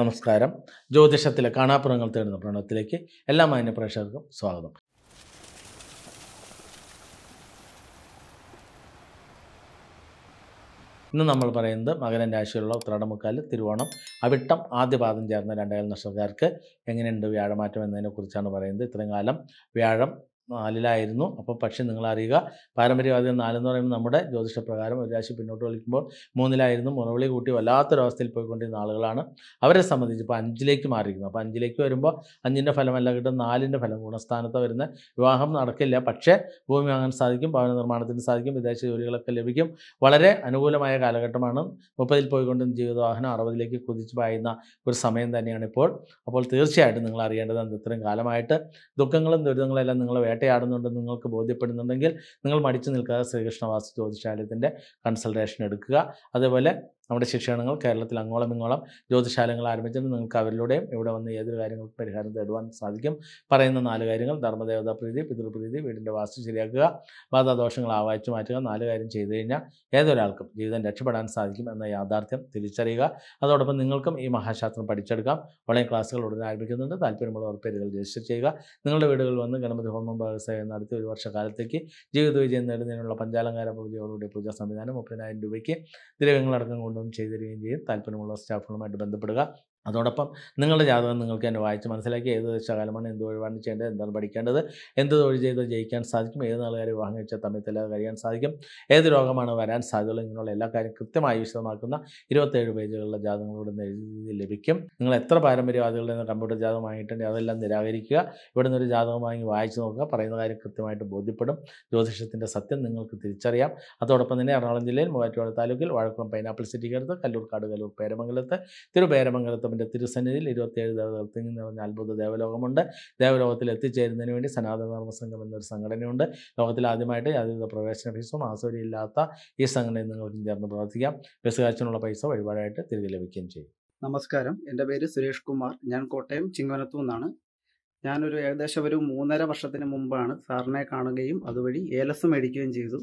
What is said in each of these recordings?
നമസ്കാരം ജ്യോതിഷത്തിലെ കാണാപ്പുറങ്ങൾ തേടുന്ന പ്രണവത്തിലേക്ക് എല്ലാ മാന്യ പ്രേക്ഷകർക്കും സ്വാഗതം ഇന്ന് നമ്മൾ പറയുന്നത് മകരം രാശിയിലുള്ള ഉത്രാടമുക്കാൽ തിരുവോണം അവിട്ടം ആദ്യപാദം ചേർന്ന രണ്ടായിരം നക്ഷത്രക്കാർക്ക് എങ്ങനെയുണ്ട് വ്യാഴമാറ്റം എന്നതിനെക്കുറിച്ചാണ് പറയുന്നത് ഇത്രയും കാലം വ്യാഴം നാലിലായിരുന്നു അപ്പോൾ പക്ഷേ നിങ്ങൾ അറിയുക പാരമ്പര്യവാദികൾ നാലെന്ന് പറയുമ്പോൾ നമ്മുടെ ജ്യോതിഷപ്രകാരം ഒരു രാശി പിന്നോട്ട് കളിക്കുമ്പോൾ മൂന്നിലായിരുന്നു മുറവിളി കൂട്ടി വല്ലാത്തൊരവസ്ഥയിൽ പോയിക്കൊണ്ടിരുന്ന ആളുകളാണ് അവരെ സംബന്ധിച്ച് ഇപ്പോൾ അഞ്ചിലേക്ക് മാറിയിരിക്കുന്നു അപ്പോൾ അഞ്ചിലേക്ക് വരുമ്പോൾ അഞ്ചിൻ്റെ ഫലമല്ല കിട്ടും നാലിൻ്റെ ഫലം ഗുണസ്ഥാനത്ത് വരുന്ന വിവാഹം നടക്കില്ല പക്ഷേ ഭൂമി വാങ്ങാൻ സാധിക്കും ഭവന നിർമ്മാണത്തിന് സാധിക്കും വിദേശ ജോലികളൊക്കെ ലഭിക്കും വളരെ അനുകൂലമായ കാലഘട്ടമാണ് മുപ്പതിൽ പോയിക്കൊണ്ടിരുന്ന ജീവിതവാഹനം അറുപതിലേക്ക് കുതിച്ച് പായുന്ന ഒരു സമയം തന്നെയാണ് ഇപ്പോൾ അപ്പോൾ തീർച്ചയായിട്ടും നിങ്ങൾ അറിയേണ്ടത് ഇത്രയും കാലമായിട്ട് ദുഃഖങ്ങളും ദുരിതങ്ങളും എല്ലാം നിങ്ങൾ വേട്ടയാടുന്നുണ്ടെന്ന് നിങ്ങൾക്ക് ബോധ്യപ്പെടുന്നുണ്ടെങ്കിൽ നിങ്ങൾ മടിച്ചു നിൽക്കാതെ ശ്രീകൃഷ്ണവാസ്തു ജ്യോതിശാലയത്തിൻ്റെ കൺസൾട്ടേഷൻ എടുക്കുക അതേപോലെ നമ്മുടെ ശിക്ഷണങ്ങൾ കേരളത്തിൽ അങ്ങോളം ഇങ്ങോളം ജ്യോതിശാലങ്ങൾ ആരംഭിച്ചത് നിങ്ങൾക്ക് അവരിലൂടെയും ഇവിടെ വന്ന് ഏതൊരു കാര്യങ്ങൾക്കും പരിഹാരം തേടുവാൻ സാധിക്കും പറയുന്ന നാല് കാര്യങ്ങൾ ധർമ്മദേവതാ പ്രീതി പിതൃപ്രീതി വീടിൻ്റെ വാസ്തു ശരിയാക്കുക ബാധാദോഷങ്ങൾ ആവായിച്ചു മാറ്റുക നാല് കാര്യം ചെയ്തു കഴിഞ്ഞാൽ ഏതൊരാൾക്കും ജീവിതം രക്ഷപ്പെടാൻ സാധിക്കും എന്ന യാഥാർത്ഥ്യം തിരിച്ചറിയുക അതോടൊപ്പം നിങ്ങൾക്കും ഈ മഹാശാസ്ത്രം പഠിച്ചെടുക്കാം ഓൺലൈൻ ക്ലാസ്സുകൾ ഉടനെ ആരംഭിക്കുന്നുണ്ട് താല്പര്യമുള്ളവർ പേരുകൾ രജിസ്റ്റർ ചെയ്യുക നിങ്ങളുടെ വീടുകളിൽ വന്ന് ഗണപതി ഹോമം ഭാഗസേവനം നടത്തി ഒരു വർഷകാലത്തേക്ക് ജീവിത വിജയം നേടുന്നതിനുള്ള പഞ്ചാലങ്കാര പൂജയോടുകൂടി പൂജാ സംവിധാനം മുപ്പതിനായിരം രൂപയ്ക്ക് ദ്രവ്യങ്ങളടക്കം കൊണ്ടും ചെയ്തു തരികയും ചെയ്യും താല്പര്യമുള്ള സ്റ്റാഫുകളുമായിട്ട് ബന്ധപ്പെടുക അതോടൊപ്പം നിങ്ങളുടെ ജാതകം നിങ്ങൾക്ക് തന്നെ വായിച്ച് മനസ്സിലാക്കി ഏത് ദശകാലമാണ് എന്ത് ഒഴിവാണ് ചെയ്യേണ്ടത് എന്താണ് പഠിക്കേണ്ടത് എന്ത് തൊഴിൽ ചെയ്ത് ജയിക്കാൻ സാധിക്കും ഏത് നാളുകാരെ വിവാഹം കഴിച്ചാൽ തമ്മിത്തല്ലാതെ കഴിയാൻ സാധിക്കും ഏത് രോഗമാണ് വരാൻ സാധ്യതകൾ ഇങ്ങനെയുള്ള എല്ലാ കാര്യം കൃത്യമായി വിശദമാക്കുന്ന ഇരുപത്തേഴ് പേജുകളുടെ ജാതകങ്ങളോട് എഴുതി ലഭിക്കും നിങ്ങൾ എത്ര പാരമ്പര്യവാദികളുടെ കമ്പ്യൂട്ടർ ജാതകം വാങ്ങിയിട്ടുണ്ട് അതെല്ലാം നിരാകരിക്കുക ഇവിടെ നിന്നൊരു ജാതകം വാങ്ങി വായിച്ചു നോക്കുക പറയുന്ന കാര്യം കൃത്യമായിട്ട് ബോധ്യപ്പെടും ജ്യോതിഷത്തിൻ്റെ സത്യം നിങ്ങൾക്ക് തിരിച്ചറിയാം അതോടൊപ്പം തന്നെ എറണാകുളം ജില്ലയിൽ മൂവാറ്റുപുഴ താലൂക്കിൽ വാഴക്കുളം പൈനാപ്പിൾ സിറ്റിക്കടുത്ത് കല്ലൂർക്കാട് കല്ലൂർ പേരമംഗലത്ത് തിരുപേരമംഗലത്ത് മാധവൻ്റെ തിരുസന്നിധിയിൽ ഇരുപത്തിയേഴ് തിങ്ങി നിറഞ്ഞ അത്ഭുത ദേവലോകമുണ്ട് ദേവലോകത്തിൽ എത്തിച്ചേരുന്നതിന് വേണ്ടി സനാതന സംഘം എന്നൊരു സംഘടനയുണ്ട് ലോകത്തിൽ ആദ്യമായിട്ട് യാതൊരു പ്രവേശന ഫീസും ആസ്വദിയില്ലാത്ത ഈ സംഘടനയിൽ നിങ്ങൾക്കും ചേർന്ന് പ്രവർത്തിക്കാം ബസ് പൈസ വഴിപാടായിട്ട് തിരികെ ലഭിക്കുകയും ചെയ്യും നമസ്കാരം എൻ്റെ പേര് സുരേഷ് കുമാർ ഞാൻ കോട്ടയം ചിങ്ങവനത്തു നിന്നാണ് ഞാനൊരു ഏകദേശം ഒരു മൂന്നര വർഷത്തിന് മുമ്പാണ് സാറിനെ കാണുകയും അതുവഴി ഏലസ് മേടിക്കുകയും ചെയ്തു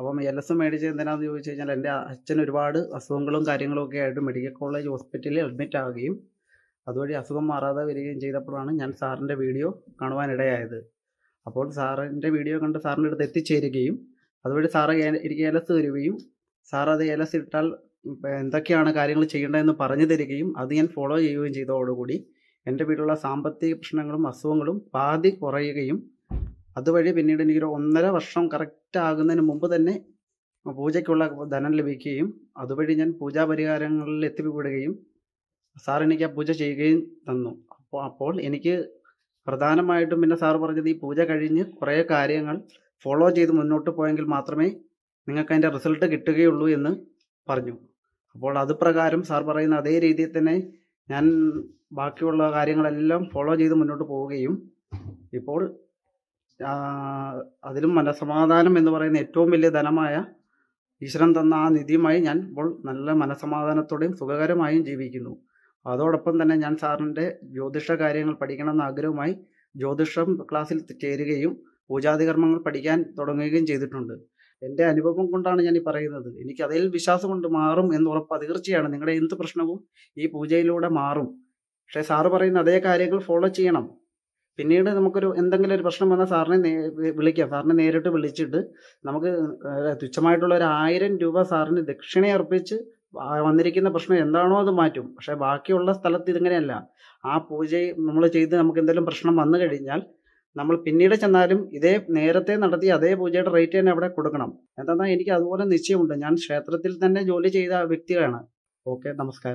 അപ്പം എൽ എസ് മേടിച്ച് എന്തിനാന്ന് ചോദിച്ചു കഴിഞ്ഞാൽ എൻ്റെ അച്ഛൻ ഒരുപാട് അസുഖങ്ങളും കാര്യങ്ങളും ഒക്കെ ആയിട്ട് മെഡിക്കൽ കോളേജ് ഹോസ്പിറ്റലിൽ അഡ്മിറ്റ് ആവുകയും അതുവഴി അസുഖം മാറാതെ വരികയും ചെയ്തപ്പോഴാണ് ഞാൻ സാറിൻ്റെ വീഡിയോ കാണുവാനിടയായത് അപ്പോൾ സാറിൻ്റെ വീഡിയോ കണ്ട് സാറിൻ്റെ അടുത്ത് എത്തിച്ചേരുകയും അതുവഴി സാറ് എനിക്ക് ഏലസ് തരുകയും സാർ അത് ഏലസ് ഇട്ടാൽ എന്തൊക്കെയാണ് കാര്യങ്ങൾ ചെയ്യേണ്ടതെന്ന് പറഞ്ഞു തരികയും അത് ഞാൻ ഫോളോ ചെയ്യുകയും ചെയ്തതോടുകൂടി എൻ്റെ വീട്ടിലുള്ള സാമ്പത്തിക പ്രശ്നങ്ങളും അസുഖങ്ങളും പാതി കുറയുകയും അതുവഴി പിന്നീട് എനിക്കൊരു ഒന്നര വർഷം കറക്റ്റ് ആകുന്നതിന് മുമ്പ് തന്നെ പൂജയ്ക്കുള്ള ധനം ലഭിക്കുകയും അതുവഴി ഞാൻ പൂജാ പരിഹാരങ്ങളിൽ എത്തിപ്പെടുകയും സാർ എനിക്ക് ആ പൂജ ചെയ്യുകയും തന്നു അപ്പോൾ അപ്പോൾ എനിക്ക് പ്രധാനമായിട്ടും പിന്നെ സാർ പറഞ്ഞത് ഈ പൂജ കഴിഞ്ഞ് കുറേ കാര്യങ്ങൾ ഫോളോ ചെയ്ത് മുന്നോട്ട് പോയെങ്കിൽ മാത്രമേ നിങ്ങൾക്ക് അതിൻ്റെ റിസൾട്ട് കിട്ടുകയുള്ളൂ എന്ന് പറഞ്ഞു അപ്പോൾ അത് പ്രകാരം സാർ പറയുന്ന അതേ രീതിയിൽ തന്നെ ഞാൻ ബാക്കിയുള്ള കാര്യങ്ങളെല്ലാം ഫോളോ ചെയ്ത് മുന്നോട്ട് പോവുകയും ഇപ്പോൾ അതിലും മനസമാധാനം എന്ന് പറയുന്ന ഏറ്റവും വലിയ ധനമായ ഈശ്വരൻ തന്ന ആ നിധിയുമായി ഞാൻ ഇപ്പോൾ നല്ല മനസമാധാനത്തോടെയും സുഖകരമായും ജീവിക്കുന്നു അതോടൊപ്പം തന്നെ ഞാൻ സാറിൻ്റെ ജ്യോതിഷ കാര്യങ്ങൾ പഠിക്കണമെന്ന ആഗ്രഹമായി ജ്യോതിഷം ക്ലാസ്സിൽ ചേരുകയും പൂജാതികർമ്മങ്ങൾ പഠിക്കാൻ തുടങ്ങുകയും ചെയ്തിട്ടുണ്ട് എൻ്റെ അനുഭവം കൊണ്ടാണ് ഞാൻ ഈ പറയുന്നത് എനിക്ക് അതിൽ വിശ്വാസം കൊണ്ട് മാറും എന്ന് ഉറപ്പ് തീർച്ചയാണ് നിങ്ങളുടെ എന്ത് പ്രശ്നവും ഈ പൂജയിലൂടെ മാറും പക്ഷേ സാറ് പറയുന്ന അതേ കാര്യങ്ങൾ ഫോളോ ചെയ്യണം പിന്നീട് നമുക്കൊരു എന്തെങ്കിലും ഒരു പ്രശ്നം വന്നാൽ സാറിനെ വിളിക്കാം സാറിനെ നേരിട്ട് വിളിച്ചിട്ട് നമുക്ക് തുച്ഛമായിട്ടുള്ള ഒരു ആയിരം രൂപ സാറിന് ദക്ഷിണ അർപ്പിച്ച് വന്നിരിക്കുന്ന പ്രശ്നം എന്താണോ അത് മാറ്റും പക്ഷേ ബാക്കിയുള്ള സ്ഥലത്ത് ഇതിങ്ങനെയല്ല ആ പൂജ നമ്മൾ ചെയ്ത് നമുക്ക് എന്തെങ്കിലും പ്രശ്നം വന്നു കഴിഞ്ഞാൽ നമ്മൾ പിന്നീട് ചെന്നാലും ഇതേ നേരത്തെ നടത്തിയ അതേ പൂജയുടെ റേറ്റ് തന്നെ അവിടെ കൊടുക്കണം എന്താണെന്നാൽ എനിക്ക് അതുപോലെ നിശ്ചയമുണ്ട് ഞാൻ ക്ഷേത്രത്തിൽ തന്നെ ജോലി ചെയ്ത വ്യക്തിയാണ് ഓക്കെ നമസ്കാരം